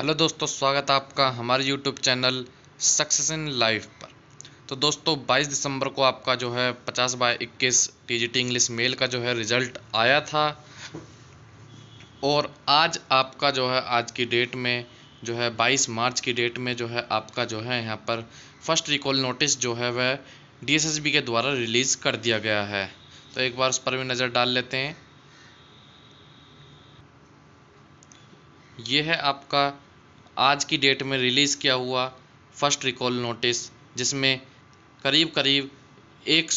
hello दोस्तों स्वागत है आपका हमारे YouTube channel success in life पर तो दोस्तों 22 दिसंबर को आपका जो है 50 बाय 21 टीजीटी इंग्लिश मेल का जो है रिज़ल्ट आया था और आज आपका जो है आज की डेट में जो है 22 मार्च की डेट में जो है आपका जो है यहाँ पर फर्स्ट रिकॉल नोटिस जो है वह डी के द्वारा रिलीज़ कर दिया गया है तो एक बार उस पर भी नज़र डाल लेते हैं ये है आपका आज की डेट में रिलीज़ किया हुआ फर्स्ट रिकॉल नोटिस जिसमें करीब करीब एक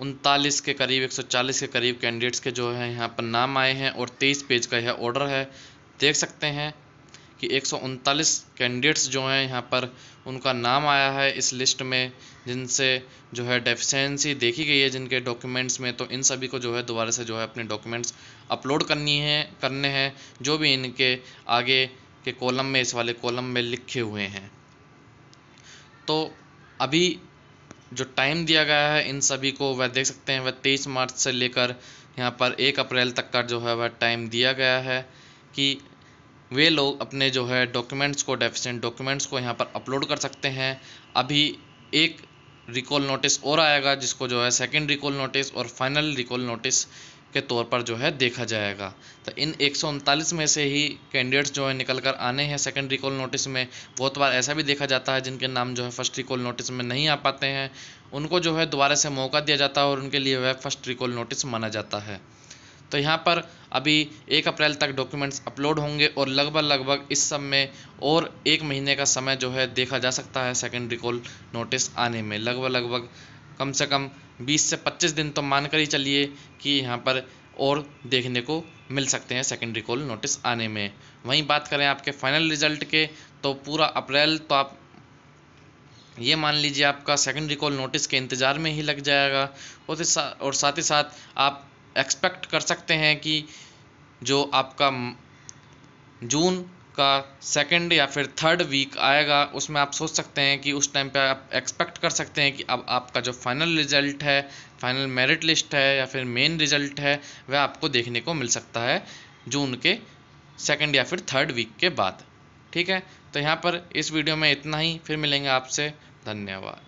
उनतालीस के करीब 140 के करीब कैंडिडेट्स के जो है यहाँ पर नाम आए हैं और 23 पेज का यह ऑर्डर है देख सकते हैं कि एक कैंडिडेट्स जो हैं यहाँ पर उनका नाम आया है इस लिस्ट में जिनसे जो है डेफिशेंसी देखी गई है जिनके डॉक्यूमेंट्स में तो इन सभी को जो है दोबारा से जो है अपने डॉक्यूमेंट्स अपलोड करनी है करने हैं जो भी इनके आगे के कॉलम में इस वाले कॉलम में लिखे हुए हैं तो अभी जो टाइम दिया गया है इन सभी को वह देख सकते हैं वह तेईस मार्च से लेकर यहाँ पर एक अप्रैल तक का जो है वह टाइम दिया गया है कि वे लोग अपने जो है डॉक्यूमेंट्स को डेफिशेंट डॉक्यूमेंट्स को यहाँ पर अपलोड कर सकते हैं अभी एक रिकॉल नोटिस और आएगा जिसको जो है सेकेंड रिकॉल नोटिस और फाइनल रिकॉल नोटिस के तौर पर जो है देखा जाएगा तो इन एक में से ही कैंडिडेट्स जो है निकल कर आने हैं सेकेंड रिकॉल नोटिस में बहुत बार ऐसा भी देखा जाता है जिनके नाम जो है फर्स्ट रिकॉल नोटिस में नहीं आ पाते हैं उनको जो है दोबारा से मौका दिया जाता है और उनके लिए वह फर्स्ट रिकॉल नोटिस माना जाता है तो यहाँ पर अभी एक अप्रैल तक डॉक्यूमेंट्स अपलोड होंगे और लगभग लगभग इस सब में और एक महीने का समय जो है देखा जा सकता है सेकेंड रिकॉल नोटिस आने में लगभग लगभग कम से कम 20 से 25 दिन तो मान कर ही चलिए कि यहाँ पर और देखने को मिल सकते हैं सेकेंड रिकॉल नोटिस आने में वहीं बात करें आपके फाइनल रिजल्ट के तो पूरा अप्रैल तो आप ये मान लीजिए आपका सेकेंड रिकॉल नोटिस के इंतज़ार में ही लग जाएगा और साथ ही साथ आप एक्सपेक्ट कर सकते हैं कि जो आपका जून का सेकंड या फिर थर्ड वीक आएगा उसमें आप सोच सकते हैं कि उस टाइम पे आप एक्सपेक्ट कर सकते हैं कि अब आपका जो फाइनल रिजल्ट है फाइनल मेरिट लिस्ट है या फिर मेन रिजल्ट है वह आपको देखने को मिल सकता है जून के सेकंड या फिर थर्ड वीक के बाद ठीक है तो यहाँ पर इस वीडियो में इतना ही फिर मिलेंगे आपसे धन्यवाद